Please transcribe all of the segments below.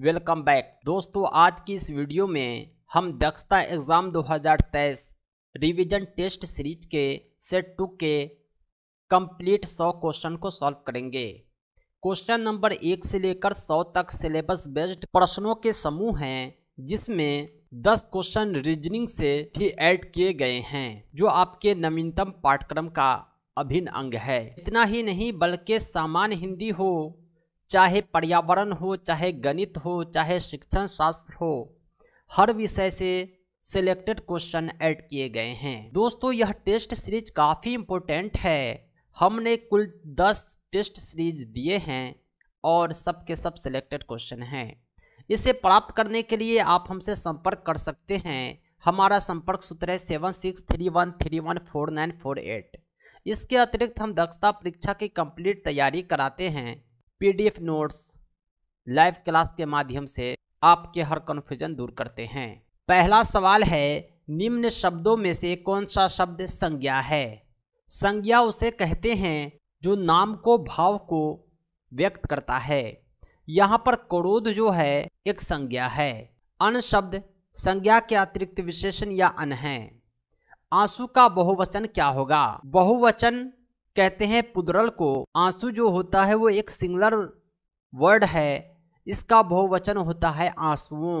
welcome back दोस्तों आज की इस वीडियो में हम Dakshata exam 2023 revision test series के सेट टू के कंप्लीट 100 क्वेश्चन को सॉल्व करेंगे क्वेश्चन नंबर एक से लेकर 100 तक सिलेबस बेस्ड प्रश्नों के समूह हैं जिसमें 10 क्वेश्चन रीजनिंग से भी ऐड किए गए हैं जो आपके नवीनतम पाठ्यक्रम का अभिन्न अंग है इतना ही नहीं बल्कि सामान्य हिंदी हो चाहे पर्यावरण हो चाहे गणित हो चाहे शिक्षण शास्त्र हो हर विषय से सिलेक्टेड क्वेश्चन ऐड किए गए हैं दोस्तों यह टेस्ट सीरीज काफ़ी इम्पोर्टेंट है हमने कुल दस टेस्ट सीरीज दिए हैं और सबके सब सिलेक्टेड क्वेश्चन हैं इसे प्राप्त करने के लिए आप हमसे संपर्क कर सकते हैं हमारा संपर्क सूत्र है seven six three one three one four nine four eight इसके अतिरिक्त हम दक्षता परीक्षा की कंप्लीट तैयारी कराते हैं पीडीएफ नोट्स लाइव क्लास के माध्यम से आपके हर कन्फ्यूजन दूर करते हैं पहला सवाल है निम्न शब्दों में से कौन सा शब्द संज्ञा है संज्ञा उसे कहते हैं जो नाम को भाव को व्यक्त करता है यहाँ पर क्रोध जो है एक संज्ञा है अन शब्द संज्ञा के अतिरिक्त विशेषण या अन है आंसू का बहुवचन क्या होगा बहुवचन कहते हैं पुदरल को आंसू जो होता है वो एक सिंगलर वर्ड है इसका बहुवचन होता है आंसुओं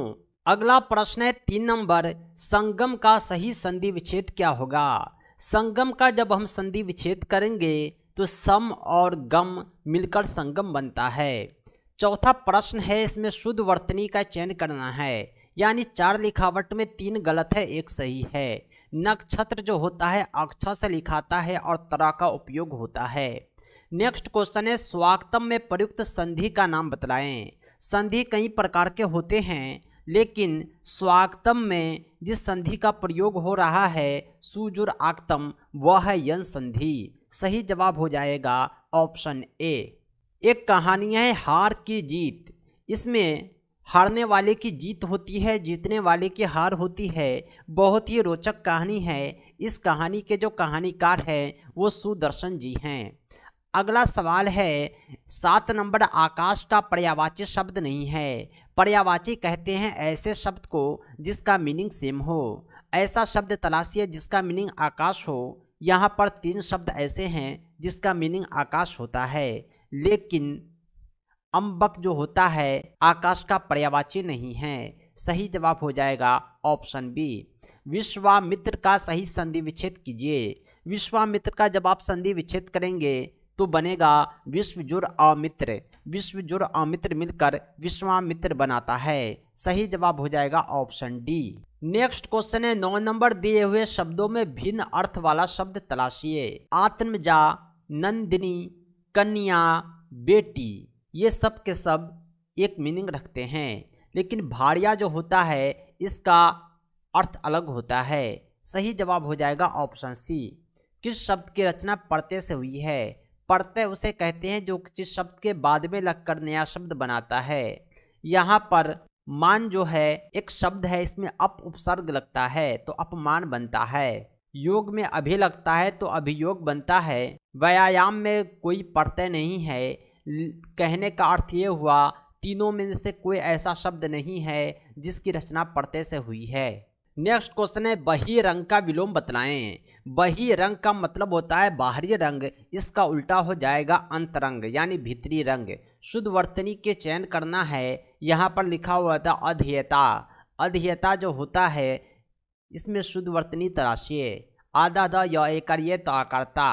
अगला प्रश्न है तीन नंबर संगम का सही संधि विच्छेद क्या होगा संगम का जब हम संधि विच्छेद करेंगे तो सम और गम मिलकर संगम बनता है चौथा प्रश्न है इसमें शुद्ध वर्तनी का चयन करना है यानी चार लिखावट में तीन गलत है एक सही है नक्षत्र जो होता है अक्षर से लिखाता है और तरा का उपयोग होता है नेक्स्ट क्वेश्चन है स्वागतम में प्रयुक्त संधि का नाम बतलाएं संधि कई प्रकार के होते हैं लेकिन स्वागतम में जिस संधि का प्रयोग हो रहा है सुजुर आक्तम वह है यन संधि सही जवाब हो जाएगा ऑप्शन ए एक कहानी है हार की जीत इसमें हारने वाले की जीत होती है जीतने वाले की हार होती है बहुत ही रोचक कहानी है इस कहानी के जो कहानीकार हैं वो सुदर्शन जी हैं अगला सवाल है सात नंबर आकाश का पर्यावाची शब्द नहीं है पर्यावाची कहते हैं ऐसे शब्द को जिसका मीनिंग सेम हो ऐसा शब्द तलाशिए जिसका मीनिंग आकाश हो यहाँ पर तीन शब्द ऐसे हैं जिसका मीनिंग आकाश होता है लेकिन अंबक जो होता है आकाश का पर्यावाची नहीं है सही जवाब हो जाएगा ऑप्शन बी विश्वामित्र का सही संधि विच्छेद कीजिए विश्वामित्र का जब आप संधि विच्छेद करेंगे तो बनेगा विश्वजुर अमित्र विश्वजुर अमित्र मिलकर विश्वामित्र बनाता है सही जवाब हो जाएगा ऑप्शन डी नेक्स्ट क्वेश्चन है नौ नंबर दिए हुए शब्दों में भिन्न अर्थ वाला शब्द तलाशिए आत्मजा नंदिनी कन्या बेटी ये सब के सब एक मीनिंग रखते हैं लेकिन भाड़िया जो होता है इसका अर्थ अलग होता है सही जवाब हो जाएगा ऑप्शन सी किस शब्द की रचना प्रत्यय से हुई है प्रत्यय उसे कहते हैं जो किसी शब्द के बाद में लगकर नया शब्द बनाता है यहाँ पर मान जो है एक शब्द है इसमें अप उपसर्ग लगता है तो अपमान बनता है योग में अभी लगता है तो अभियोग बनता है व्यायाम में कोई परतय नहीं है कहने का अर्थ ये हुआ तीनों में से कोई ऐसा शब्द नहीं है जिसकी रचना पढ़ते से हुई है नेक्स्ट क्वेश्चन है बही रंग का विलोम बतलाएं बही रंग का मतलब होता है बाहरी रंग इसका उल्टा हो जाएगा अंतरंग यानी भीतरी रंग शुद्ध वर्तनी के चयन करना है यहाँ पर लिखा हुआ था अध्ययता अध्ययता जो होता है इसमें शुद्ध वर्तनी तराशिए आधा द या एक ये तो आकर्ता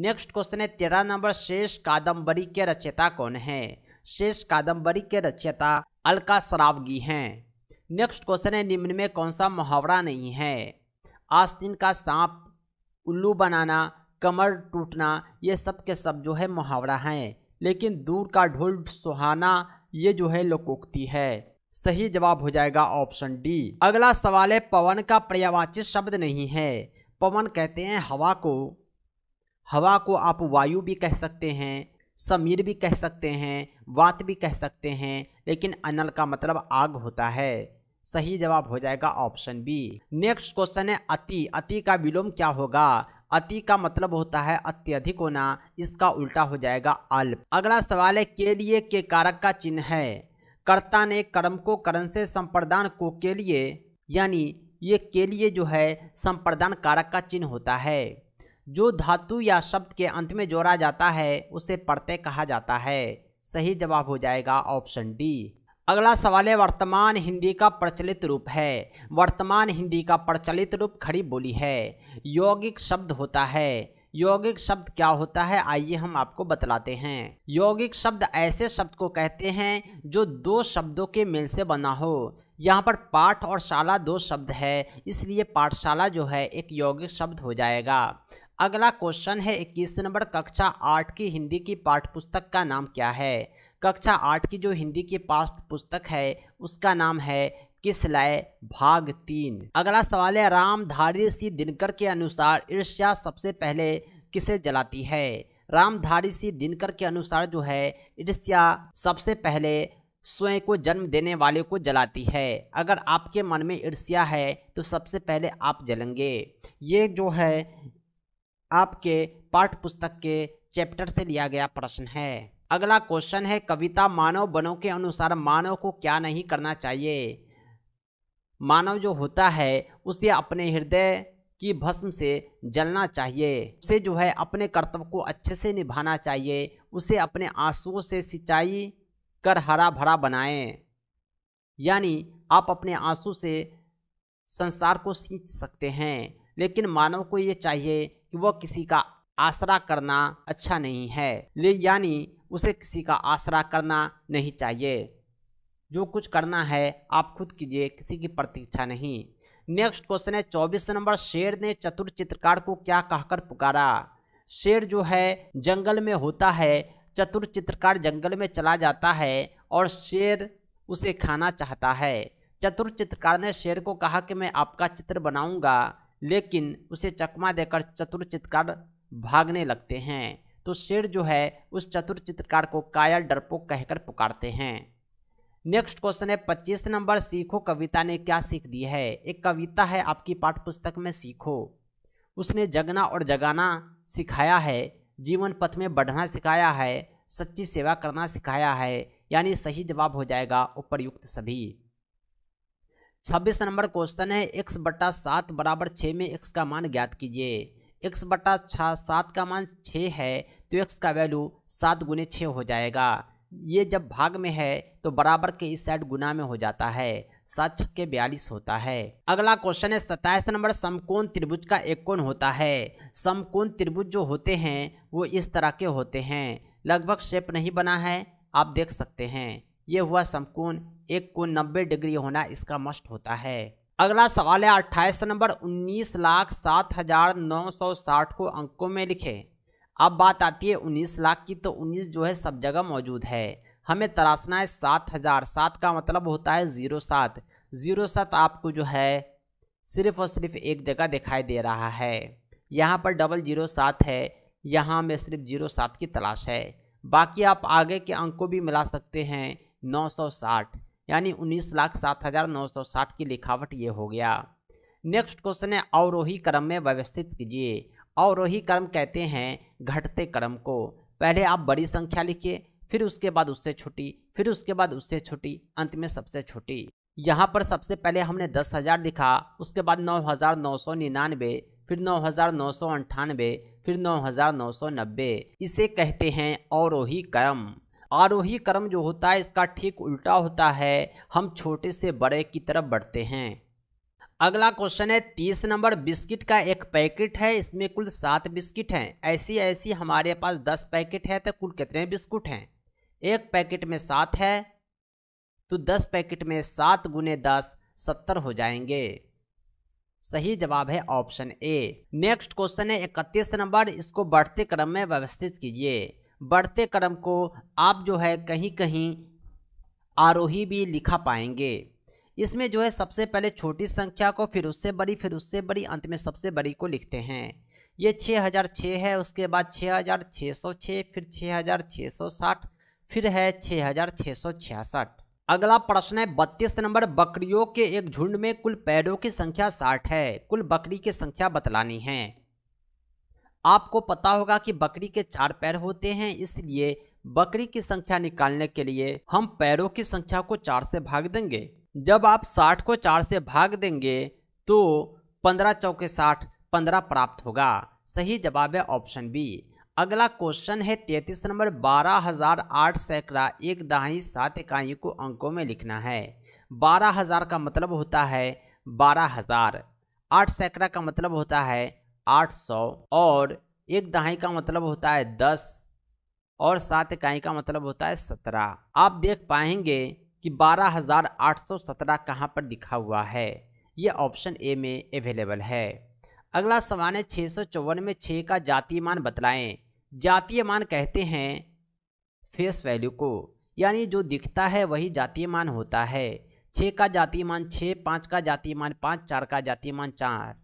नेक्स्ट क्वेश्चन है तेरह नंबर शेष कादम्बरी के रचयिता कौन है शेष कादम्बरी के रचयिता अलका सरावगी हैं नेक्स्ट क्वेश्चन है निम्न में कौन सा मुहावरा नहीं है आस्तीन का सांप उल्लू बनाना कमर टूटना ये सब के सब जो है मुहावरा हैं लेकिन दूर का ढोल सुहाना ये जो है लोकोक्ति है सही जवाब हो जाएगा ऑप्शन डी अगला सवाल है पवन का पर्यावाची शब्द नहीं है पवन कहते हैं हवा को हवा को आप वायु भी कह सकते हैं समीर भी कह सकते हैं वात भी कह सकते हैं लेकिन अनल का मतलब आग होता है सही जवाब हो जाएगा ऑप्शन बी नेक्स्ट क्वेश्चन है अति अति का विलोम क्या होगा अति का मतलब होता है अत्यधिक होना इसका उल्टा हो जाएगा अल्प अगला सवाल है के लिए के कारक का चिन्ह है कर्ता ने कर्म को करण से संप्रदान को के लिए यानी ये के लिए जो है संप्रदान कारक का चिन्ह होता है जो धातु या शब्द के अंत में जोड़ा जाता है उसे प्रत्यय कहा जाता है सही जवाब हो जाएगा ऑप्शन डी अगला सवाल है वर्तमान हिंदी का प्रचलित रूप है वर्तमान हिंदी का प्रचलित रूप खड़ी बोली है यौगिक शब्द होता है यौगिक शब्द क्या होता है आइए हम आपको बतलाते हैं यौगिक शब्द ऐसे शब्द को कहते हैं जो दो शब्दों के मेल से बना हो यहाँ पर पाठ और शाला दो शब्द है इसलिए पाठशाला जो है एक यौगिक शब्द हो जाएगा अगला क्वेश्चन है इक्कीस नंबर कक्षा आठ की हिंदी की पाठ्यपुस्तक का नाम क्या है कक्षा आठ की जो हिंदी की पाठ्यपुस्तक है उसका नाम है किस लय भाग तीन अगला सवाल है रामधारी सी दिनकर के अनुसार ईर्ष्या सबसे पहले किसे जलाती है रामधारी सी दिनकर के अनुसार जो है ईर्ष्या सबसे पहले स्वयं को जन्म देने वाले को जलाती है अगर आपके मन में ईर्ष्या है तो सबसे पहले आप जलेंगे ये जो है आपके पाठ्यपुस्तक पुस्तक के चैप्टर से लिया गया प्रश्न है अगला क्वेश्चन है कविता मानव बनों के अनुसार मानव को क्या नहीं करना चाहिए मानव जो होता है उसे अपने हृदय की भस्म से जलना चाहिए उसे जो है अपने कर्तव्य को अच्छे से निभाना चाहिए उसे अपने आंसुओं से सिंचाई कर हरा भरा बनाएं यानी आप अपने आंसू से संसार को सींच सकते हैं लेकिन मानव को ये चाहिए कि वह किसी का आसरा करना अच्छा नहीं है ले यानी उसे किसी का आसरा करना नहीं चाहिए जो कुछ करना है आप खुद कीजिए किसी की प्रतीक्षा नहीं नेक्स्ट क्वेश्चन है चौबीस नंबर शेर ने चतुर चित्रकार को क्या कहकर पुकारा शेर जो है जंगल में होता है चतुर चित्रकार जंगल में चला जाता है और शेर उसे खाना चाहता है चतुर चित्रकार ने शेर को कहा कि मैं आपका चित्र बनाऊंगा लेकिन उसे चकमा देकर चतुर चित्रकार भागने लगते हैं तो शेर जो है उस चतुर चित्रकार को कायल डरपोक कहकर पुकारते हैं नेक्स्ट क्वेश्चन है पच्चीस नंबर सीखो कविता ने क्या सीख दी है एक कविता है आपकी पाठ पुस्तक में सीखो उसने जगना और जगाना सिखाया है जीवन पथ में बढ़ना सिखाया है सच्ची सेवा करना सिखाया है यानी सही जवाब हो जाएगा उपरयुक्त सभी छब्बीस नंबर क्वेश्चन है एक्स बट्टा सात बराबर छः में एक्स का मान ज्ञात कीजिए एक्स बट्टा छः सात का मान छः है तो एक्स का वैल्यू सात गुने छः हो जाएगा ये जब भाग में है तो बराबर के इस साइड गुना में हो जाता है सात छक्के बयालीस होता है अगला क्वेश्चन है सत्ताईस नंबर समकोण त्रिभुज का एक कोण होता है समकोण त्रिभुज जो होते हैं वो इस तरह के होते हैं लगभग शेप नहीं बना है आप देख सकते हैं ये हुआ समकोण एक को 90 डिग्री होना इसका मस्ट होता है अगला सवाल है अट्ठाईस नंबर उन्नीस लाख सात हजार नौ सौ साठ को अंकों में लिखें अब बात आती है उन्नीस लाख की तो उन्नीस जो है सब जगह मौजूद है हमें तराशना है सात हजार सात का मतलब होता है ज़ीरो सात ज़ीरो सात आपको जो है सिर्फ और सिर्फ एक जगह दिखाई दे रहा है यहाँ पर डबल जीरो सात है यहाँ में सिर्फ जीरो सात की तलाश है बाकी आप आगे के अंक को भी मिला सकते हैं नौ सौ साठ यानी उन्नीस लाख सात हजार नौ सौ साठ की लिखावट ये हो गया नेक्स्ट क्वेश्चन है अवरोही क्रम में व्यवस्थित कीजिए अवरोही क्रम कहते हैं घटते क्रम को पहले आप बड़ी संख्या लिखिए फिर उसके बाद उससे छोटी फिर उसके बाद उससे छोटी अंत में सबसे छोटी यहाँ पर सबसे पहले हमने दस हज़ार लिखा उसके बाद नौ हज़ार नौ सौ निन्यानवे फिर नौ हज़ार नौ सौ अंठानवे फिर नौ हज़ार नौ सौ नब्बे इसे कहते हैं अवरोही क्रम आरोही कर्म जो होता है इसका ठीक उल्टा होता है हम छोटे से बड़े की तरफ बढ़ते हैं अगला क्वेश्चन है तीस नंबर बिस्किट का एक पैकेट है इसमें कुल सात बिस्किट हैं ऐसी ऐसी हमारे पास दस पैकेट है तो कुल कितने बिस्कुट हैं एक पैकेट में सात है तो दस पैकेट में सात गुने दस सत्तर हो जाएंगे सही जवाब है ऑप्शन ए नेक्स्ट क्वेश्चन है इकतीस नंबर इसको बढ़ते क्रम में व्यवस्थित कीजिए बढ़ते क्रम को आप जो है कहीं कहीं आरोही भी लिखा पाएंगे इसमें जो है सबसे पहले छोटी संख्या को फिर उससे बड़ी फिर उससे बड़ी अंत में सबसे बड़ी को लिखते हैं ये 6006 है उसके बाद 6606 फिर 6660 फिर है 6666 अगला प्रश्न है बत्तीस नंबर बकरियों के एक झुंड में कुल पैरों की संख्या साठ है कुल बकरी की संख्या बतलानी है आपको पता होगा कि बकरी के चार पैर होते हैं इसलिए बकरी की संख्या निकालने के लिए हम पैरों की संख्या को चार से भाग देंगे जब आप साठ को चार से भाग देंगे तो पंद्रह चौके साठ पंद्रह प्राप्त होगा सही जवाब है ऑप्शन बी अगला क्वेश्चन है तैतीस नंबर बारह हजार आठ सैकड़ा एक दहाई सात इकाई को अंकों में लिखना है बारह हजार का मतलब होता है बारह हजार आठ सैकड़ा का मतलब होता है आठ सौ और एक दहाई का मतलब होता है दस और सात इकाई का मतलब होता है सत्रह आप देख पाएंगे कि बारह हजार आठ सौ सत्रह कहाँ पर लिखा हुआ है ये ऑप्शन ए में अवेलेबल है अगला सवाल है छः सौ चौवन में छः का जातीय मान बतलाएँ जातीय मान कहते हैं फेस वैल्यू को यानी जो दिखता है वही जातीय मान होता है छः का जातीय मान छः पाँच का जातीय मान पाँच चार का जातीय मान चार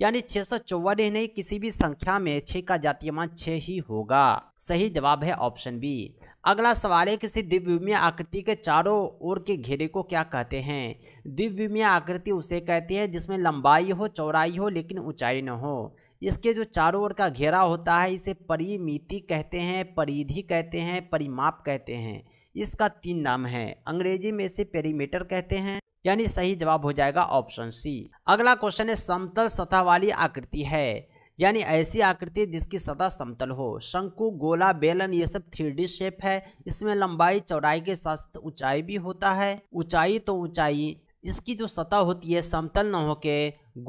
यानी छह सौ चौवन नहीं किसी भी संख्या में छह का जातीय मान छह ही होगा सही जवाब है ऑप्शन बी अगला सवाल है किसी दिव्यमय आकृति के चारों ओर के घेरे को क्या कहते हैं दिव्यमय आकृति उसे कहती है जिसमें लंबाई हो चौड़ाई हो लेकिन ऊंचाई न हो इसके जो चारों ओर का घेरा होता है इसे परिमिति कहते हैं परिधि कहते हैं परिमाप कहते हैं इसका तीन नाम है अंग्रेजी में इसे पेरीमीटर कहते हैं यानी सही जवाब हो जाएगा ऑप्शन सी अगला क्वेश्चन है समतल सतह वाली आकृति है यानी ऐसी आकृति जिसकी सतह समतल हो शंकु गोला बेलन ये सब थ्री शेप है इसमें लंबाई चौड़ाई के साथ ऊंचाई भी होता है ऊंचाई तो ऊंचाई इसकी जो सतह होती है समतल न होके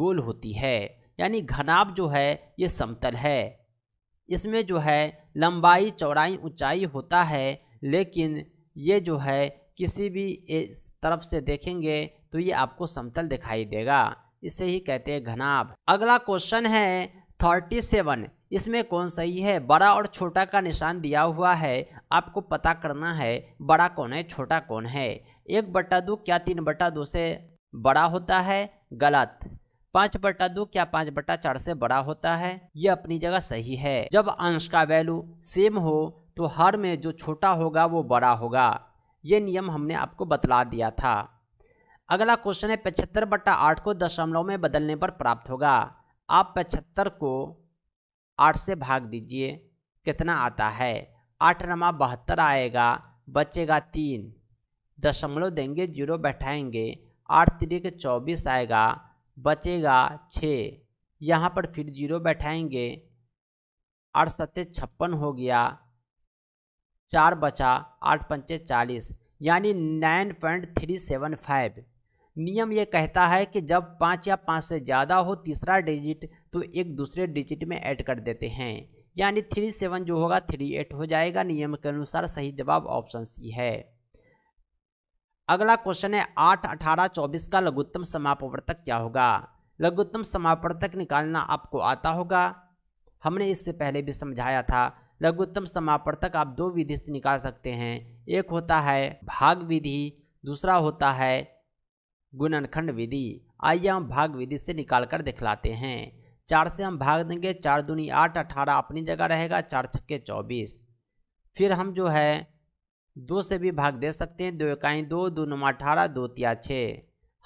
गोल होती है यानी घनाभ जो है ये समतल है इसमें जो है लंबाई चौड़ाई ऊंचाई होता है लेकिन ये जो है किसी भी तरफ से देखेंगे तो ये आपको समतल दिखाई देगा इसे ही कहते हैं घनाभ अगला क्वेश्चन है थर्टी सेवन इसमें कौन सही है बड़ा और छोटा का निशान दिया हुआ है आपको पता करना है बड़ा कौन है छोटा कौन है एक बट्टा दो क्या तीन बट्टा दो से बड़ा होता है गलत पाँच बट्टा दो क्या पाँच बट्टा चार से बड़ा होता है यह अपनी जगह सही है जब अंश का वैल्यू सेम हो तो हर में जो छोटा होगा वो बड़ा होगा ये नियम हमने आपको बतला दिया था अगला क्वेश्चन है पचहत्तर बट्टा आठ को दशमलव में बदलने पर प्राप्त होगा आप पचहत्तर को आठ से भाग दीजिए कितना आता है आठ नमा बहत्तर आएगा बचेगा तीन दशमलव देंगे जीरो बैठाएंगे आठ तिरिक चौबीस आएगा बचेगा छः यहाँ पर फिर जीरो बैठाएंगे आठ सत्य छप्पन हो गया चार बचा आठ पंचे चालीस यानी nine point three seven five नियम ये कहता है कि जब पाँच या पाँच से ज़्यादा हो तीसरा डिजिट तो एक दूसरे डिजिट में ऐड कर देते हैं यानी थ्री सेवन जो होगा थ्री एट हो जाएगा नियम के अनुसार सही जवाब ऑप्शन सी है अगला क्वेश्चन है आठ अठारह चौबीस का लघुत्तम समापवर्तक क्या होगा लघुत्तम समापवर्तक निकालना आपको आता होगा हमने इससे पहले भी समझाया था लघुत्तम समापर्तक आप दो विधि से निकाल सकते हैं एक होता है भाग विधि दूसरा होता है गुणनखंड विधि आइए हम भाग विधि से निकाल कर दिखलाते हैं चार से हम भाग देंगे चार दूनी आठ अठारह अपनी जगह रहेगा चार छक्के चौबीस फिर हम जो है दो से भी भाग दे सकते हैं दो इकाई दो दो नुमा अठारह दो तिया छः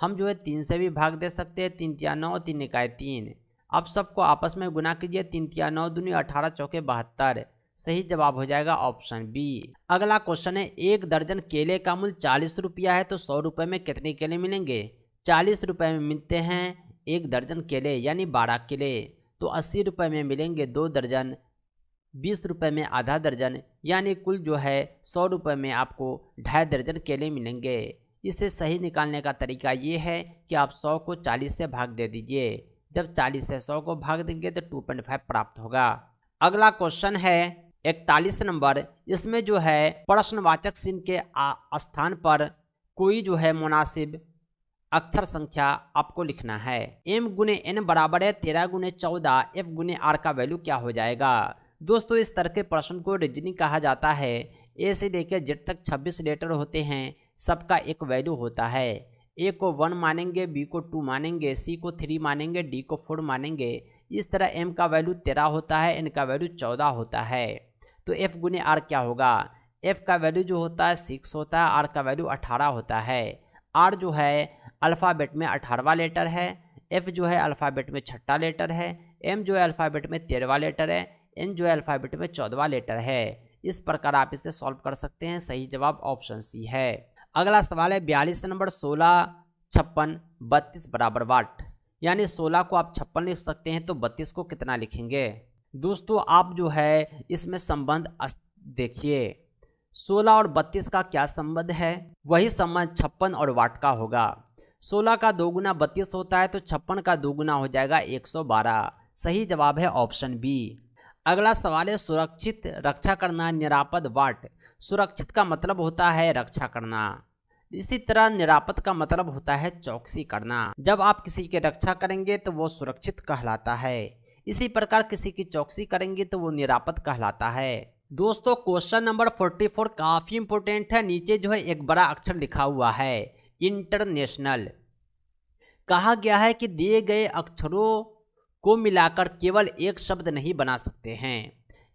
हम जो है तीन से भी भाग दे सकते हैं तीन तिया नौ तीन इकाई तीन अब सबको आपस में गुना कीजिए तीन तिया नौ दूनी अठारह चौके बहत्तर सही जवाब हो जाएगा ऑप्शन बी अगला क्वेश्चन है एक दर्जन केले का मूल्य चालीस रुपया है तो सौ रुपये में कितने केले मिलेंगे चालीस रुपये में मिलते हैं एक दर्जन केले यानी बारह केले तो अस्सी रुपये में मिलेंगे दो दर्जन बीस रुपये में आधा दर्जन यानी कुल जो है सौ रुपये में आपको ढाई दर्जन केले मिलेंगे इसे सही निकालने का तरीका ये है कि आप सौ को चालीस से भाग दे दीजिए जब चालीस से सौ को भाग देंगे तो टू पॉइंट फाइव प्राप्त होगा अगला क्वेश्चन है इकतालीस नंबर इसमें जो है प्रश्नवाचक सिंह के स्थान पर कोई जो है मुनासिब अक्षर संख्या आपको लिखना है एम गुने एन बराबर है तेरह गुने चौदह एफ गुने आर का वैल्यू क्या हो जाएगा दोस्तों इस तरह के प्रश्न को रिजनी कहा जाता है ए से लेकर जेड तक छब्बीस लेटर होते हैं सबका एक वैल्यू होता है ए को वन मानेंगे बी को टू मानेंगे सी को थ्री मानेंगे डी को फोर मानेंगे इस तरह एम का वैल्यू तेरह होता है एन का वैल्यू चौदह होता है तो एफ गुने आर क्या होगा एफ का वैल्यू जो होता है सिक्स होता है आर का वैल्यू अठारह होता है आर जो है अल्फ़ाबेट में अठारहवा लेटर है एफ जो है अल्फ़ाबेट में छठा लेटर है एम जो है अल्फ़ाबेट में तेरहवा लेटर है एन जो है अल्फ़ाबेट में चौदवा लेटर है इस प्रकार आप इसे सॉल्व कर सकते हैं सही जवाब ऑप्शन सी है अगला सवाल है बयालीस नंबर सोलह छप्पन बत्तीस बराबर वाट यानी सोलह को आप छप्पन लिख सकते हैं तो बत्तीस को कितना लिखेंगे दोस्तों आप जो है इसमें संबंध देखिए 16 और 32 का क्या संबंध है वही संबंध छप्पन और वाट का होगा 16 का दोगुना बत्तीस होता है तो छप्पन का दोगुना हो जाएगा 112 सही जवाब है ऑप्शन बी अगला सवाल है सुरक्षित रक्षा करना निरापद वाट सुरक्षित का मतलब होता है रक्षा करना इसी तरह निरापद का मतलब होता है चौकसी करना जब आप किसी की रक्षा करेंगे तो वो सुरक्षित कहलाता है इसी प्रकार किसी की चौकसी करेंगे तो वो निरापद कहलाता है दोस्तों क्वेश्चन नंबर 44 काफ़ी इंपोर्टेंट है नीचे जो है एक बड़ा अक्षर लिखा हुआ है इंटरनेशनल कहा गया है कि दिए गए अक्षरों को मिलाकर केवल एक शब्द नहीं बना सकते हैं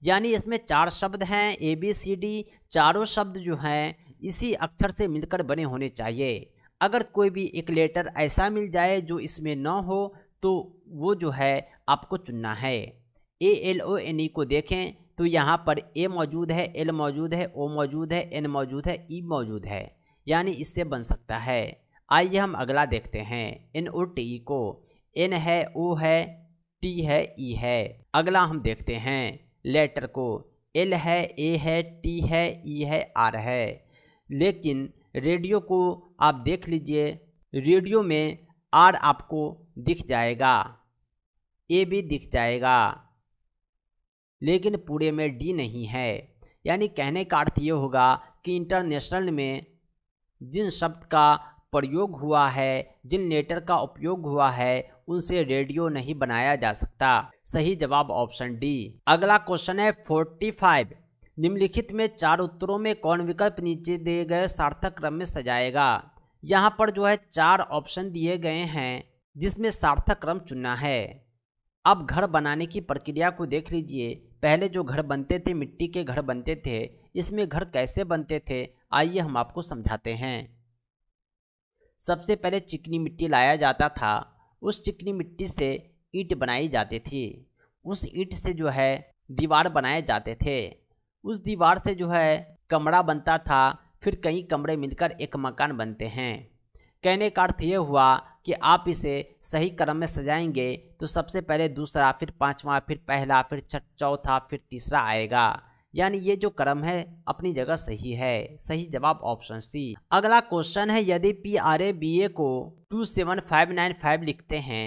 यानी इसमें चार शब्द हैं ए बी सी डी चारों शब्द जो हैं इसी अक्षर से मिलकर बने होने चाहिए अगर कोई भी एक लेटर ऐसा मिल जाए जो इसमें न हो तो वो जो है आपको चुनना है A L O N E को देखें तो यहाँ पर ए मौजूद है एल मौजूद है ओ मौजूद है एन मौजूद है ई मौजूद है यानी इससे बन सकता है आइए हम अगला देखते हैं एन ओ टी ई को एन है ओ है टी है ई है अगला हम देखते हैं लेटर को एल है ए है टी है ई है आर है लेकिन रेडियो को आप देख लीजिए रेडियो में आर आपको दिख जाएगा ए भी दिख जाएगा लेकिन पूरे में डी नहीं है यानी कहने का अर्थ ये होगा कि इंटरनेशनल में जिन शब्द का प्रयोग हुआ है जिन लेटर का उपयोग हुआ है उनसे रेडियो नहीं बनाया जा सकता सही जवाब ऑप्शन डी अगला क्वेश्चन है फोर्टी फाइव निम्नलिखित में चार उत्तरों में कौन विकल्प नीचे दिए गए सार्थक क्रम में सजाएगा यहाँ पर जो है चार ऑप्शन दिए गए हैं जिसमें सार्थक क्रम चुनना है अब घर बनाने की प्रक्रिया को देख लीजिए पहले जो घर बनते थे मिट्टी के घर बनते थे इसमें घर कैसे बनते थे आइए हम आपको समझाते हैं सबसे पहले चिकनी मिट्टी लाया जाता था उस चिकनी मिट्टी से ईंट बनाई जाती थी उस ईंट से जो है दीवार बनाए जाते थे उस दीवार से जो है कमरा बनता था फिर कई कमरे मिलकर एक मकान बनते हैं कहने का अर्थ ये हुआ कि आप इसे सही क्रम में सजाएंगे तो सबसे पहले दूसरा फिर पांचवा फिर पहला फिर चौथा फिर तीसरा आएगा यानी ये जो क्रम है अपनी जगह सही है सही जवाब ऑप्शन सी अगला क्वेश्चन है यदि P R A B A को two seven five nine five लिखते हैं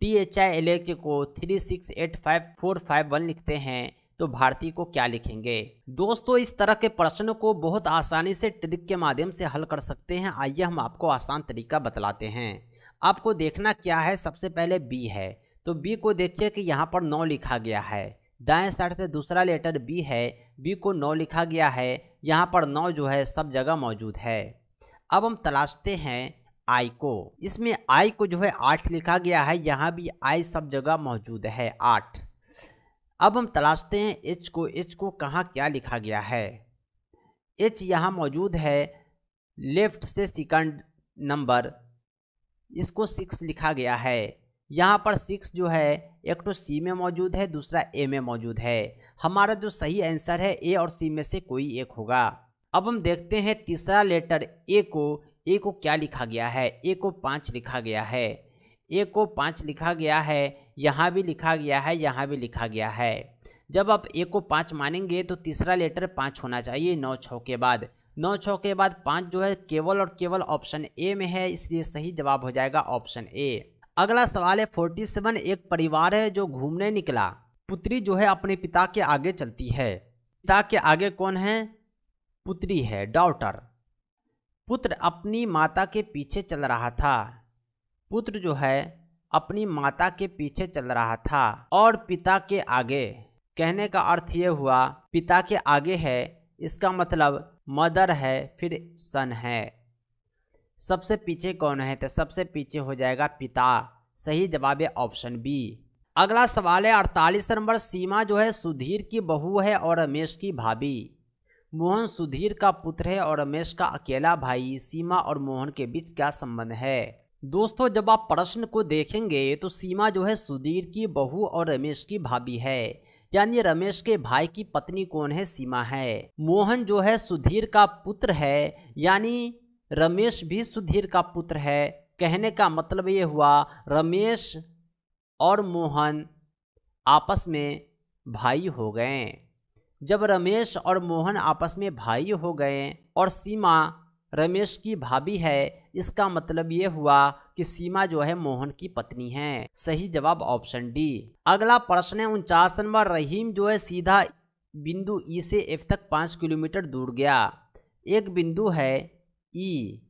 T H I L A के को three six eight five four five one लिखते हैं तो भारती को क्या लिखेंगे दोस्तों इस तरह के प्रश्न को बहुत आसानी से ट्रिक के माध्यम से हल कर सकते हैं आइए हम आपको आसान तरीका बतलाते हैं आपको देखना क्या है सबसे पहले बी है तो बी को देखिए कि यहाँ पर नौ लिखा गया है दाएं साइड से दूसरा लेटर बी है बी को नौ लिखा गया है यहाँ पर नौ जो है सब जगह मौजूद है अब हम तलाशते हैं आई को इसमें आई को जो है आठ लिखा गया है यहाँ भी आई सब जगह मौजूद है आठ अब हम तलाशते हैं एच को एच को कहाँ क्या लिखा गया है एच यहाँ मौजूद है लेफ्ट से सेकंड नंबर इसको सिक्स लिखा गया है यहाँ पर सिक्स जो है एक तो सी में मौजूद है दूसरा ए में मौजूद है हमारा जो सही आंसर है ए और सी में से कोई एक होगा अब हम देखते हैं तीसरा लेटर ए को ए को क्या लिखा गया है ए को पाँच लिखा गया है ए को पाँच लिखा गया है यहाँ भी लिखा गया है यहाँ भी लिखा गया है जब आप एक को पाँच मानेंगे तो तीसरा लेटर पाँच होना चाहिए नौ छः के बाद नौ छः के बाद पाँच जो है केवल और केवल ऑप्शन ए में है इसलिए सही जवाब हो जाएगा ऑप्शन ए अगला सवाल है फोर्टी सेवन एक परिवार है जो घूमने निकला पुत्री जो है अपने पिता के आगे चलती है पिता के आगे कौन है पुत्री है डॉटर पुत्र अपनी माता के पीछे चल रहा था पुत्र जो है अपनी माता के पीछे चल रहा था और पिता के आगे कहने का अर्थ ये हुआ पिता के आगे है इसका मतलब मदर है फिर सन है सबसे पीछे कौन है तो सबसे पीछे हो जाएगा पिता सही जवाब है ऑप्शन बी अगला सवाल है अड़तालीस नंबर सीमा जो है सुधीर की बहू है और रमेश की भाभी मोहन सुधीर का पुत्र है और रमेश का अकेला भाई सीमा और मोहन के बीच क्या संबंध है दोस्तों जब आप प्रश्न को देखेंगे तो सीमा जो है सुधीर की बहू और रमेश की भाभी है यानी रमेश के भाई की पत्नी कौन है सीमा है मोहन जो है सुधीर का पुत्र है यानी रमेश भी सुधीर का पुत्र है कहने का मतलब ये हुआ रमेश और मोहन आपस में भाई हो गए जब रमेश और मोहन आपस में भाई हो गए और सीमा रमेश की भाभी है इसका मतलब ये हुआ कि सीमा जो है मोहन की पत्नी है सही जवाब ऑप्शन डी अगला प्रश्न है उनचास नंबर रहीम जो है सीधा बिंदु ई से एफ तक पाँच किलोमीटर दूर गया एक बिंदु है ई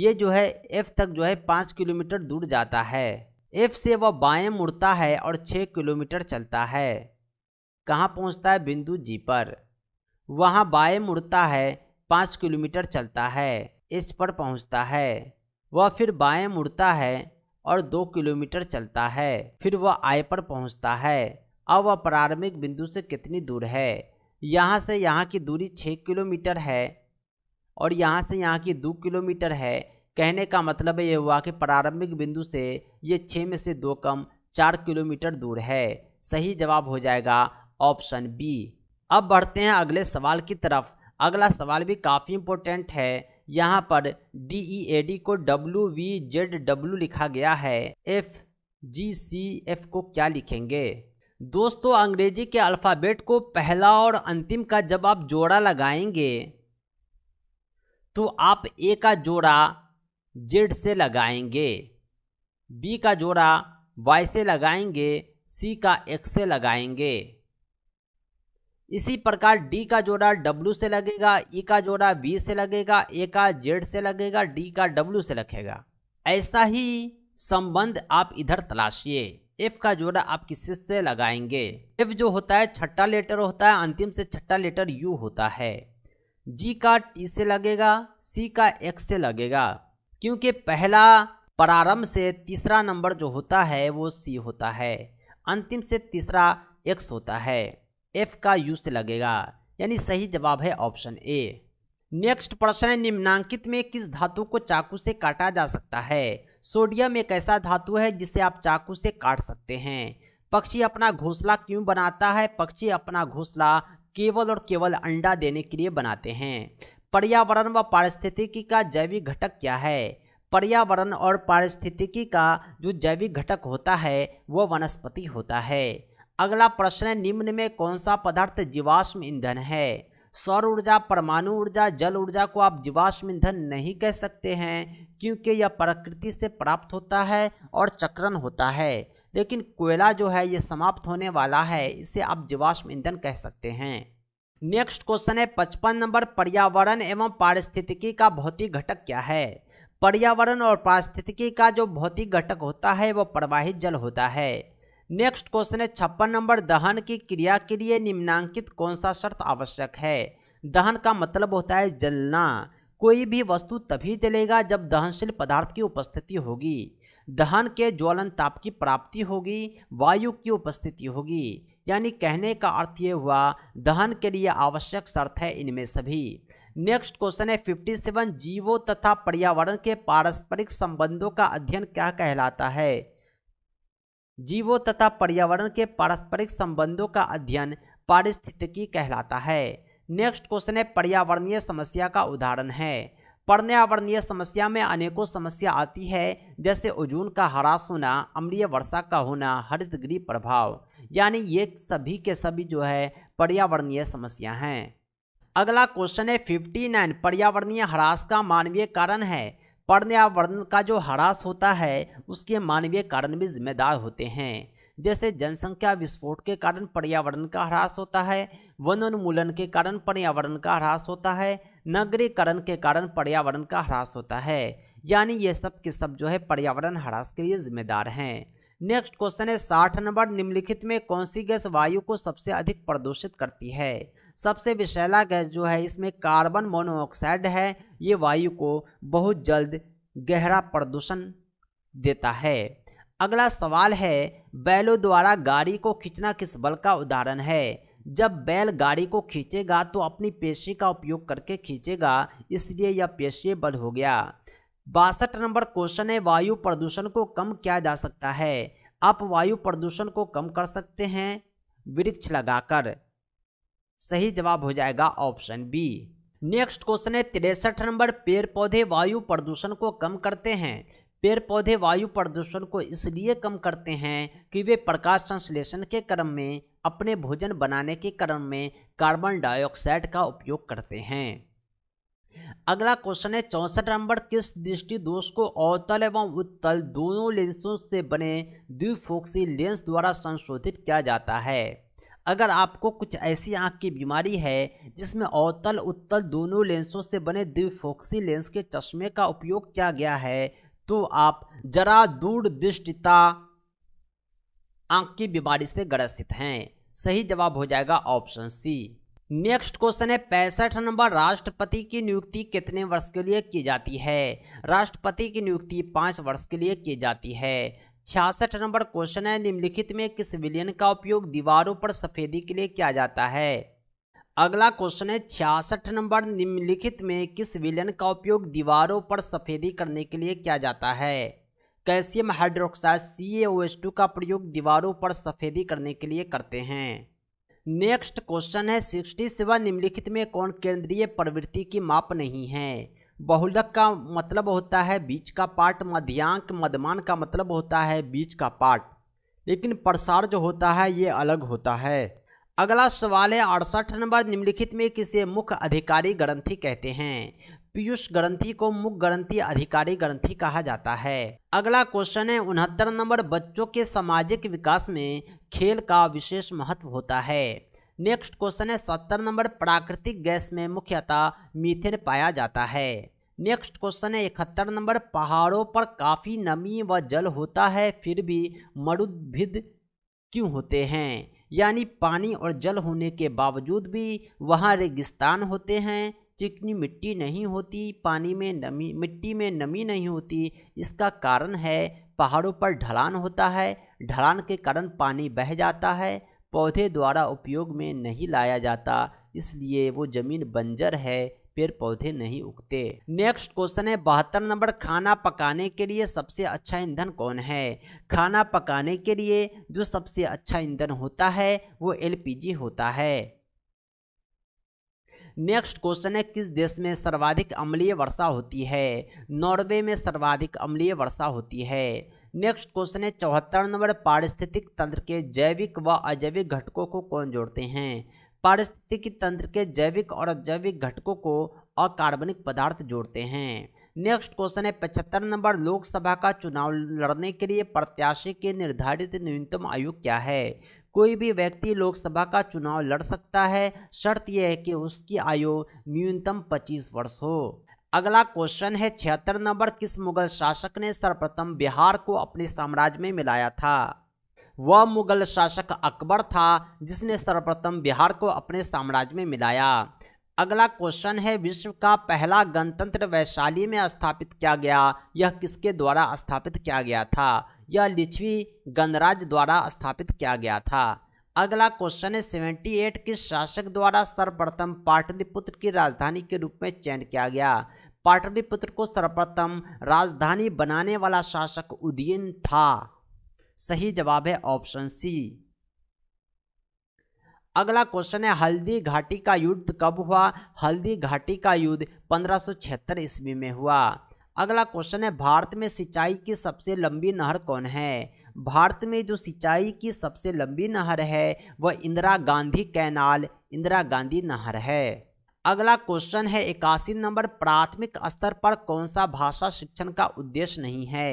ये जो है एफ तक जो है पाँच किलोमीटर दूर जाता है एफ से वह बाएं मुड़ता है और छः किलोमीटर चलता है कहाँ पहुँचता है बिंदु जी पर वहाँ बाएं मुड़ता है पाँच किलोमीटर चलता है इस पर पहुंचता है वह फिर बाएं मुड़ता है और दो किलोमीटर चलता है फिर वह आय पर पहुंचता है अब वह प्रारंभिक बिंदु से कितनी दूर है यहाँ से यहाँ की दूरी छः किलोमीटर है और यहाँ से यहाँ की दो किलोमीटर है कहने का मतलब ये हुआ कि प्रारंभिक बिंदु से ये छः में से दो कम चार किलोमीटर दूर है सही जवाब हो जाएगा ऑप्शन बी अब बढ़ते हैं अगले सवाल की तरफ अगला सवाल भी काफ़ी इम्पोर्टेंट है यहाँ पर डी ई ए डी को डब्ल्यू वी जेड डब्ल्यू लिखा गया है एफ जी सी एफ को क्या लिखेंगे दोस्तों अंग्रेजी के अल्फ़ाबेट को पहला और अंतिम का जब आप जोड़ा लगाएंगे तो आप ए का जोड़ा जेड से लगाएंगे बी का जोड़ा वाई से लगाएंगे सी का एक्स से लगाएंगे इसी प्रकार डी का जोड़ा डब्ल्यू से लगेगा ई e का जोड़ा बी से लगेगा ए का जेड से लगेगा डी का डब्ल्यू से लगेगा ऐसा ही संबंध आप इधर तलाशिए एफ का जोड़ा आप किसी से लगाएंगे एफ जो होता है छठा लेटर होता है अंतिम से छठा लेटर यू होता है जी का टी से लगेगा सी का एक्स से लगेगा क्योंकि पहला प्रारंभ से तीसरा नंबर जो होता है वो सी होता है अंतिम से तीसरा एक्स होता है एफ का यूज लगेगा यानी सही जवाब है ऑप्शन ए नेक्स्ट प्रश्न है निम्नांकित में किस धातु को चाकू से काटा जा सकता है सोडियम एक ऐसा धातु है जिसे आप चाकू से काट सकते हैं पक्षी अपना घोंसला क्यों बनाता है पक्षी अपना घोंसला केवल और केवल अंडा देने के लिए बनाते हैं पर्यावरण व पारिस्थितिकी का जैविक घटक क्या है पर्यावरण और पारिस्थितिकी का जो जैविक घटक होता है वह वनस्पति होता है अगला प्रश्न है निम्न में कौन सा पदार्थ जीवाश्म ईंधन है सौर ऊर्जा परमाणु ऊर्जा जल ऊर्जा को आप जीवाश्म ईंधन नहीं कह सकते हैं क्योंकि यह प्रकृति से प्राप्त होता है और चक्रण होता है लेकिन कोयला जो है ये समाप्त होने वाला है इसे आप जीवाश्म ईंधन कह सकते हैं नेक्स्ट क्वेश्चन है पचपन नंबर पर्यावरण एवं पारिस्थितिकी का भौतिक घटक क्या है पर्यावरण और पारिस्थितिकी का जो भौतिक घटक होता है वह प्रवाहित जल होता है नेक्स्ट क्वेश्चन है छप्पन नंबर दहन की क्रिया के लिए निम्नांकित कौन सा शर्त आवश्यक है दहन का मतलब होता है जलना कोई भी वस्तु तभी जलेगा जब दहनशील पदार्थ की उपस्थिति होगी दहन के ज्वलन ताप की प्राप्ति होगी वायु की उपस्थिति होगी यानी कहने का अर्थ ये हुआ दहन के लिए आवश्यक शर्त है इनमें सभी नेक्स्ट क्वेश्चन है फिफ्टी सेवन जीवों तथा पर्यावरण के पारस्परिक संबंधों का अध्ययन क्या कहलाता है जीवों तथा पर्यावरण के पारस्परिक संबंधों का अध्ययन पारिस्थितिकी कहलाता है नेक्स्ट क्वेश्चन है पर्यावरणीय समस्या का उदाहरण है पर्यावरणीय समस्या में अनेकों समस्या आती है जैसे ओजून का ह्रास होना अम्लीय वर्षा का होना हरितगृह प्रभाव यानी ये सभी के सभी जो है पर्यावरणीय समस्या हैं अगला क्वेश्चन है फिफ्टी नाइन पर्यावरणीय ह्रास का मानवीय कारण है पर्यावरण का जो ह्रास होता है उसके मानवीय कारण भी जिम्मेदार होते हैं जैसे जनसंख्या विस्फोट के कारण पर्यावरण का ह्रास होता है वन उन्मूलन के कारण पर्यावरण का ह्रास होता है नगरीकरण के कारण पर्यावरण का ह्रास होता है यानी ये सब के सब जो है पर्यावरण ह्रास के लिए जिम्मेदार हैं नेक्स्ट क्वेश्चन है साठ नंबर निम्नलिखित में कौन सी गैस वायु को सबसे अधिक प्रदूषित करती है सबसे विषैला गैस जो है इसमें कार्बन मोनोऑक्साइड है ये वायु को बहुत जल्द गहरा प्रदूषण देता है अगला सवाल है बैलों द्वारा गाड़ी को खींचना किस बल का उदाहरण है जब बैल गाड़ी को खींचेगा तो अपनी पेशी का उपयोग करके खींचेगा इसलिए यह पेशी बल हो गया बासठ नंबर क्वेश्चन है वायु प्रदूषण को कम किया जा सकता है आप वायु प्रदूषण को कम कर सकते हैं वृक्ष लगाकर सही जवाब हो जाएगा ऑप्शन बी नेक्स्ट क्वेश्चन है तिरसठ नंबर पेड़ पौधे वायु प्रदूषण को कम करते हैं पेड़ पौधे वायु प्रदूषण को इसलिए कम करते हैं कि वे प्रकाश संश्लेषण के क्रम में अपने भोजन बनाने के क्रम में कार्बन डाइऑक्साइड का उपयोग करते हैं अगला क्वेश्चन है चौंसठ नंबर किस दृष्टि दोष को अवतल एवं उत्तल दोनों लेंसों से बने द्विफोक्सी लेंस द्वारा संशोधित किया जाता है अगर आपको कुछ ऐसी आंख की बीमारी है जिसमें अवतल उत्तल दोनों लेंसों से बने द्विफोक्सी लेंस के चश्मे का उपयोग किया गया है तो आप जरा दूरदृष्टिता आंख की बीमारी से ग्रसित हैं सही जवाब हो जाएगा ऑप्शन सी नेक्स्ट क्वेश्चन है पैंसठ नंबर राष्ट्रपति की नियुक्ति कितने वर्ष के लिए की जाती है राष्ट्रपति की नियुक्ति पाँच वर्ष के लिए की जाती है छियासठ नंबर क्वेश्चन है निम्नलिखित में किस विलियन का उपयोग दीवारों पर सफेदी के लिए किया जाता है अगला क्वेश्चन है छियासठ नंबर निम्नलिखित में किस विलियन का उपयोग दीवारों पर सफेदी करने के लिए किया जाता है कैल्शियम हाइड्रोक्साइड सी का प्रयोग दीवारों पर सफेदी करने के लिए करते हैं नेक्स्ट क्वेश्चन है सिक्सटी सेवन निम्नलिखित में कौन केंद्रीय प्रवृत्ति की माप नहीं है बहुलक का मतलब होता है बीच का पार्ट मध्यांक मध्यमान का मतलब होता है बीच का पार्ट लेकिन प्रसार जो होता है ये अलग होता है अगला सवाल है अड़सठ नंबर निम्नलिखित में किसे मुख्य अधिकारी ग्रंथी कहते हैं पीयूष ग्रंथी को मुख्य ग्रंथी अधिकारी ग्रंथी कहा जाता है अगला क्वेश्चन है उनहत्तर नंबर बच्चों के सामाजिक विकास में खेल का विशेष महत्व होता है नेक्स्ट क्वेश्चन है सत्तर नंबर प्राकृतिक गैस में मुख्यतः मीथेन पाया जाता है नेक्स्ट क्वेश्चन है इकहत्तर नंबर पहाड़ों पर काफ़ी नमी व जल होता है फिर भी मरुद्भिद क्यों होते हैं यानी पानी और जल होने के बावजूद भी वहाँ रेगिस्तान होते हैं चिकनी मिट्टी नहीं होती पानी में नमी मिट्टी में नमी नहीं होती इसका कारण है पहाड़ों पर ढलान होता है ढलान के कारण पानी बह जाता है पौधे द्वारा उपयोग में नहीं लाया जाता इसलिए वो ज़मीन बंजर है पेड़ पौधे नहीं उगते नेक्स्ट क्वेश्चन है बहत्तर नंबर खाना पकाने के लिए सबसे अच्छा ईंधन कौन है खाना पकाने के लिए जो सबसे अच्छा ईंधन होता है वो एलपीजी होता है नेक्स्ट क्वेश्चन है किस देश में सर्वाधिक अम्लीय वर्षा होती है नॉर्वे में सर्वाधिक अम्लीय वर्षा होती है नेक्स्ट क्वेश्चन है चौहत्तर नंबर पारिस्थितिक तंत्र के जैविक व अजैविक घटकों को कौन जोड़ते हैं पारिस्थितिकी तंत्र के जैविक और अजैविक घटकों को अकार्बनिक पदार्थ जोड़ते हैं नेक्स्ट क्वेश्चन है पचहत्तर नंबर लोकसभा का चुनाव लड़ने के लिए प्रत्याशी के निर्धारित न्यूनतम आयु क्या है कोई भी व्यक्ति लोकसभा का चुनाव लड़ सकता है शर्त यह है कि उसकी आयु न्यूनतम 25 वर्ष हो अगला क्वेश्चन है छिहत्तर नंबर किस मुगल शासक ने सर्वप्रथम बिहार को अपने साम्राज्य में मिलाया था वह मुगल शासक अकबर था जिसने सर्वप्रथम बिहार को अपने साम्राज्य में मिलाया अगला क्वेश्चन है विश्व का पहला गणतंत्र वैशाली में स्थापित किया गया यह किसके द्वारा स्थापित किया गया था यह लिच्छवी गणराज्य द्वारा स्थापित किया गया था अगला क्वेश्चन है सेवेंटी एट किस शासक द्वारा सर्वप्रथम पाटलिपुत्र की राजधानी के रूप में चयन किया गया पाटलिपुत्र को सर्वप्रथम राजधानी बनाने वाला शासक उदयन था सही जवाब है ऑप्शन सी अगला क्वेश्चन है हल्दी घाटी का युद्ध कब हुआ हल्दी घाटी का युद्ध पंद्रह सौ छिहत्तर ईस्वी में हुआ अगला क्वेश्चन है भारत में सिंचाई की सबसे लंबी नहर कौन है भारत में जो सिंचाई की सबसे लंबी नहर है वह इंदिरा गांधी कैनाल इंदिरा गांधी नहर है अगला क्वेश्चन है इक्यासी नंबर प्राथमिक स्तर पर कौन सा भाषा शिक्षण का उद्देश्य नहीं है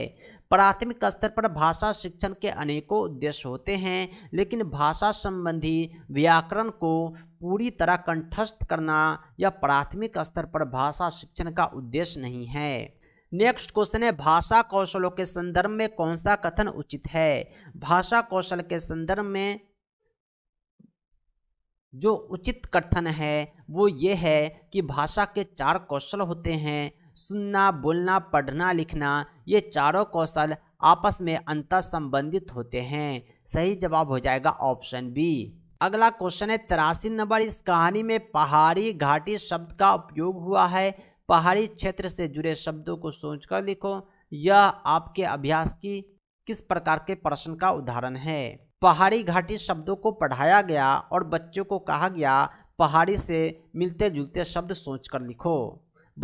प्राथमिक स्तर पर भाषा शिक्षण के अनेकों उद्देश्य होते हैं लेकिन भाषा संबंधी व्याकरण को पूरी तरह कंठस्थ करना यह प्राथमिक स्तर पर भाषा शिक्षण का उद्देश्य नहीं है नेक्स्ट क्वेश्चन है भाषा कौशलों के संदर्भ में कौन सा कथन उचित है भाषा कौशल के संदर्भ में जो उचित कथन है वो ये है कि भाषा के चार कौशल होते हैं सुनना बोलना पढ़ना लिखना ये चारों कौशल आपस में अंतर संबंधित होते हैं सही जवाब हो जाएगा ऑप्शन बी अगला क्वेश्चन है तिरासी नंबर इस कहानी में पहाड़ी घाटी शब्द का उपयोग हुआ है पहाड़ी क्षेत्र से जुड़े शब्दों को सोचकर लिखो यह आपके अभ्यास की किस प्रकार के प्रश्न का उदाहरण है पहाड़ी घाटी शब्दों को पढ़ाया गया और बच्चों को कहा गया पहाड़ी से मिलते जुलते शब्द सोचकर लिखो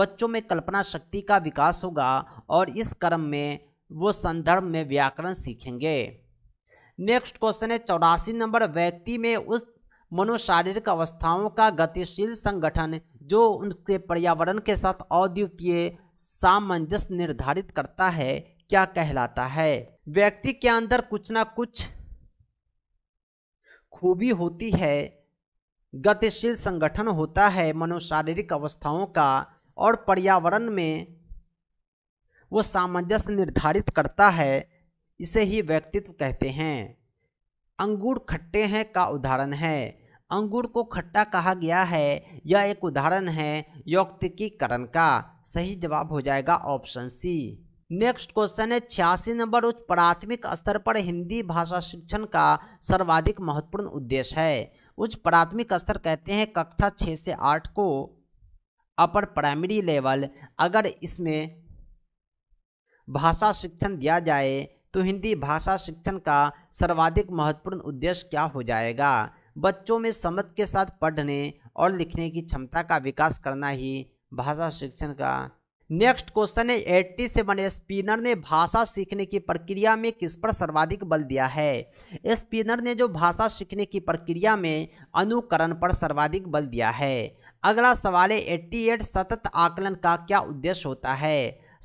बच्चों में कल्पना शक्ति का विकास होगा और इस क्रम में वो संदर्भ में व्याकरण सीखेंगे नेक्स्ट क्वेश्चन है चौरासी नंबर व्यक्ति में उस मनोशारीरिक अवस्थाओं का गतिशील संगठन जो उनके पर्यावरण के साथ अद्वितीय सामंजस्य निर्धारित करता है क्या कहलाता है व्यक्ति के अंदर कुछ ना कुछ खूबी होती है गतिशील संगठन होता है मनोशारीरिक अवस्थाओं का और पर्यावरण में वो सामंजस्य निर्धारित करता है इसे ही व्यक्तित्व कहते हैं अंगूर खट्टे हैं का उदाहरण है अंगूर को खट्टा कहा गया है यह एक उदाहरण है यौक्तिकीकरण का सही जवाब हो जाएगा ऑप्शन सी नेक्स्ट क्वेश्चन है छियासी नंबर उच्च प्राथमिक स्तर पर हिंदी भाषा शिक्षण का सर्वाधिक महत्वपूर्ण उद्देश्य है उच्च प्राथमिक स्तर कहते हैं कक्षा छः से आठ को अपर प्राइमरी लेवल अगर इसमें भाषा शिक्षण दिया जाए तो हिंदी भाषा शिक्षण का सर्वाधिक महत्वपूर्ण उद्देश्य क्या हो जाएगा बच्चों में समझ के साथ पढ़ने और लिखने की क्षमता का विकास करना ही भाषा शिक्षण का नेक्स्ट क्वेश्चन है एट्टी सेवन स्पिनर ने भाषा सीखने की प्रक्रिया में किस पर सर्वाधिक बल दिया है स्पिनर ने जो भाषा सीखने की प्रक्रिया में अनुकरण पर सर्वाधिक बल दिया है अगला सवाल है एट्टी एट सतत आकलन का क्या उद्देश्य होता है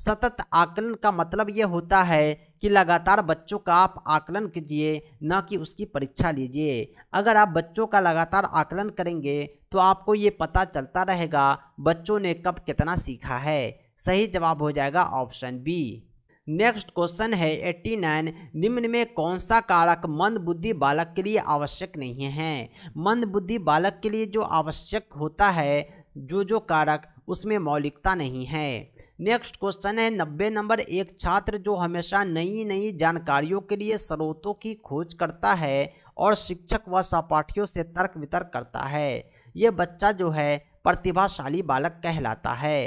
सतत आकलन का मतलब ये होता है कि लगातार बच्चों का आप आकलन कीजिए न कि उसकी परीक्षा लीजिए अगर आप बच्चों का लगातार आकलन करेंगे तो आपको ये पता चलता रहेगा बच्चों ने कब कितना सीखा है सही जवाब हो जाएगा ऑप्शन बी नेक्स्ट क्वेश्चन है 89 निम्न में कौन सा कारक मंद बुद्धि बालक के लिए आवश्यक नहीं है मंद बुद्धि बालक के लिए जो आवश्यक होता है जो जो कारक उसमें मौलिकता नहीं है नेक्स्ट क्वेश्चन है नब्बे नंबर एक छात्र जो हमेशा नई नई जानकारियों के लिए स्रोतों की खोज करता है और शिक्षक व सहपाठियों से तर्क वितर्क करता है ये बच्चा जो है प्रतिभाशाली बालक कहलाता है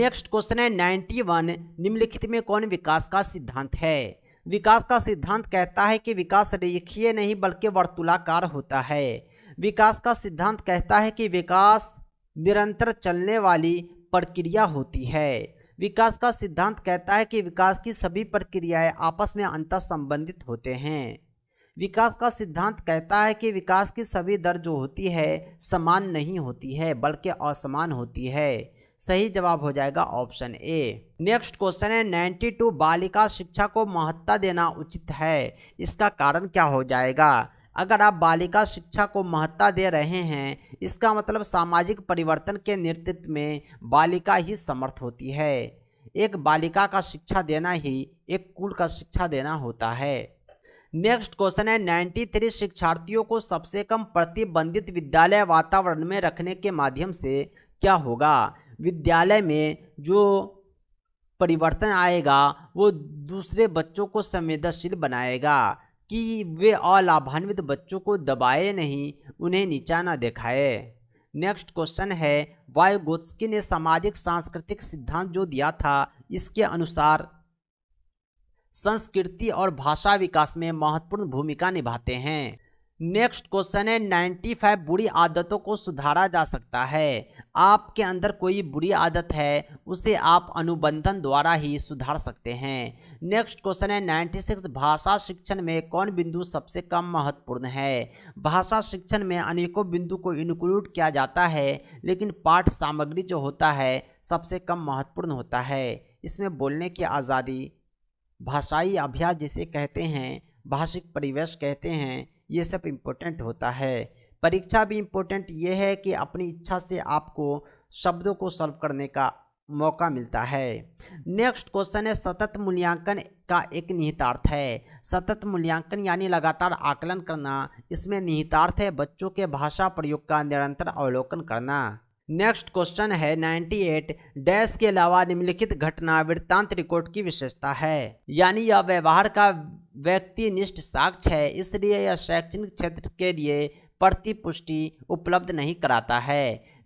नेक्स्ट क्वेश्चन है नाइन्टी वन निम्नलिखित में कौन विकास का सिद्धांत है विकास का सिद्धांत कहता है कि विकास रेखीय नहीं बल्कि वर्तुलाकार होता है विकास का सिद्धांत कहता है कि विकास निरंतर चलने वाली प्रक्रिया होती है विकास का सिद्धांत कहता है कि विकास की सभी प्रक्रियाएं आपस में अंतर संबंधित होते हैं विकास का सिद्धांत कहता है कि विकास की सभी दर जो होती है समान नहीं होती है बल्कि असमान होती है सही जवाब हो जाएगा ऑप्शन ए नेक्स्ट क्वेश्चन है नाइन्टी टू बालिका शिक्षा को महत्ता देना उचित है इसका कारण क्या हो जाएगा अगर आप बालिका शिक्षा को महत्ता दे रहे हैं इसका मतलब सामाजिक परिवर्तन के नेतृत्व में बालिका ही समर्थ होती है एक बालिका का शिक्षा देना ही एक कुल का शिक्षा देना होता है नेक्स्ट क्वेश्चन है नाइन्टी थ्री शिक्षार्थियों को सबसे कम प्रतिबंधित विद्यालय वातावरण में रखने के माध्यम से क्या होगा विद्यालय में जो परिवर्तन आएगा वो दूसरे बच्चों को संवेदनशील बनाएगा कि वे अलाभान्वित बच्चों को दबाए नहीं उन्हें नीचा ना दिखाए नेक्स्ट क्वेश्चन है वायुगोत्स्की ने सामाजिक सांस्कृतिक सिद्धांत जो दिया था इसके अनुसार संस्कृति और भाषा विकास में महत्वपूर्ण भूमिका निभाते हैं नेक्स्ट क्वेश्चन है 95 बुरी आदतों को सुधारा जा सकता है आपके अंदर कोई बुरी आदत है उसे आप अनुबंधन द्वारा ही सुधार सकते हैं नेक्स्ट क्वेश्चन है 96 भाषा शिक्षण में कौन बिंदु सबसे कम महत्वपूर्ण है भाषा शिक्षण में अनेकों बिंदु को इंक्लूड किया जाता है लेकिन पाठ सामग्री जो होता है सबसे कम महत्वपूर्ण होता है इसमें बोलने की आज़ादी भाषाई अभ्यास जिसे कहते हैं भाषिक परिवेश कहते हैं ये सब इम्पोर्टेंट होता है परीक्षा भी इम्पोर्टेंट ये है कि अपनी इच्छा से आपको शब्दों को सॉल्व करने का मौका मिलता है नेक्स्ट क्वेश्चन है सतत मूल्यांकन का एक निहितार्थ है सतत मूल्यांकन यानी लगातार आकलन करना इसमें निहितार्थ है बच्चों के भाषा प्रयोग का निरंतर अवलोकन करना नेक्स्ट क्वेश्चन है 98 डैश के अलावा निम्नलिखित घटना वृत्तांत रिकॉर्ड की विशेषता है यानी यह व्यवहार का व्यक्तिनिष्ठ साक्ष्य है इसलिए यह शैक्षणिक क्षेत्र के लिए प्रतिपुष्टि उपलब्ध नहीं कराता है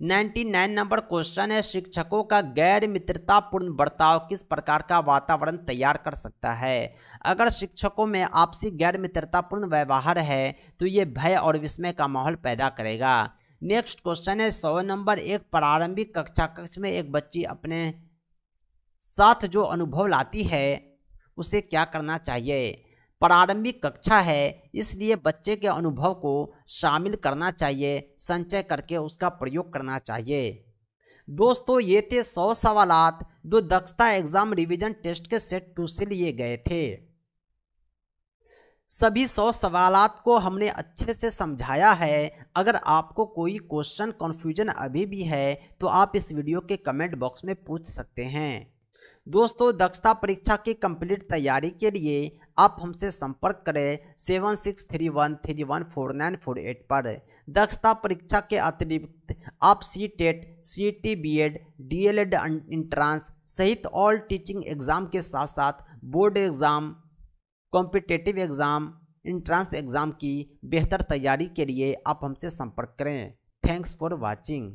99 नंबर क्वेश्चन है शिक्षकों का गैर मित्रतापूर्ण बर्ताव किस प्रकार का वातावरण तैयार कर सकता है अगर शिक्षकों में आपसी गैर मित्रतापूर्ण व्यवहार है तो ये भय और विस्मय का माहौल पैदा करेगा नेक्स्ट क्वेश्चन है सौ नंबर एक प्रारंभिक कक्षा कक्ष में एक बच्ची अपने साथ जो अनुभव लाती है उसे क्या करना चाहिए प्रारंभिक कक्षा है इसलिए बच्चे के अनुभव को शामिल करना चाहिए संचय करके उसका प्रयोग करना चाहिए दोस्तों ये थे सौ सवाल जो दक्षता एग्जाम रिवीजन टेस्ट के सेट टू से लिए गए थे सभी सौ सवाल को हमने अच्छे से समझाया है अगर आपको कोई क्वेश्चन कन्फ्यूजन अभी भी है तो आप इस वीडियो के कमेंट बॉक्स में पूछ सकते हैं दोस्तों दक्षता परीक्षा की कंप्लीट तैयारी के लिए आप हमसे संपर्क करें seven six three one three one four nine four eight पर दक्षता परीक्षा के अतिरिक्त आप C TET C T B Ed D El Ed entrance सहित ऑल टीचिंग एग्ज़ाम के साथ साथ board exam competitive exam entrance exam की बेहतर तैयारी के लिए आप हमसे संपर्क करें थैंक्स फॉर वॉचिंग